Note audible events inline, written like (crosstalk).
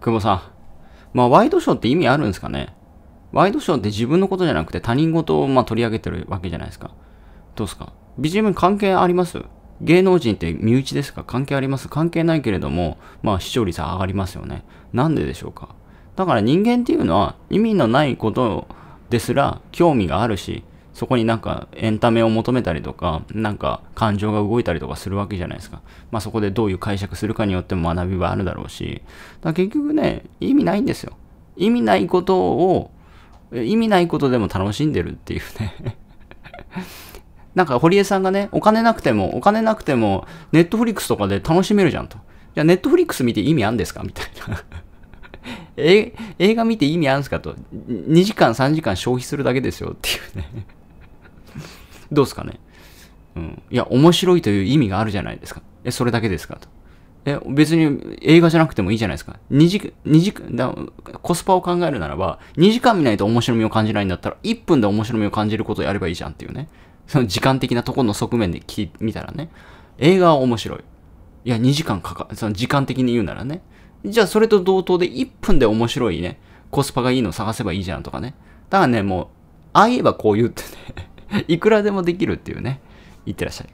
久保さん。まあ、ワイドショーって意味あるんですかねワイドショーって自分のことじゃなくて他人事をま取り上げてるわけじゃないですか。どうですか ?BGM 関係あります芸能人って身内ですか関係あります関係ないけれども、まあ視聴率は上がりますよね。なんででしょうかだから人間っていうのは意味のないことですら興味があるし、そこになんかエンタメを求めたりとか、なんか感情が動いたりとかするわけじゃないですか。まあそこでどういう解釈するかによっても学びはあるだろうし、だ結局ね、意味ないんですよ。意味ないことを、意味ないことでも楽しんでるっていうね (laughs) なんか堀江さんがね、お金なくても、お金なくても、ネットフリックスとかで楽しめるじゃんと。じゃあネットフリックス見て意味あんですかみたいな (laughs) え。映画見て意味あるんすかと。2時間3時間消費するだけですよっていうねどうすかね。うん。いや、面白いという意味があるじゃないですか。え、それだけですかと。え、別に映画じゃなくてもいいじゃないですか。2時、2時だ、コスパを考えるならば、2時間見ないと面白みを感じないんだったら、1分で面白みを感じることをやればいいじゃんっていうね。その時間的なところの側面で聞見たらね。映画は面白い。いや、2時間かか、その時間的に言うならね。じゃあ、それと同等で1分で面白いね、コスパがいいのを探せばいいじゃんとかね。だからね、もう、ああ言えばこう言ってねいくらでもできるっていうね。いってらっしゃい。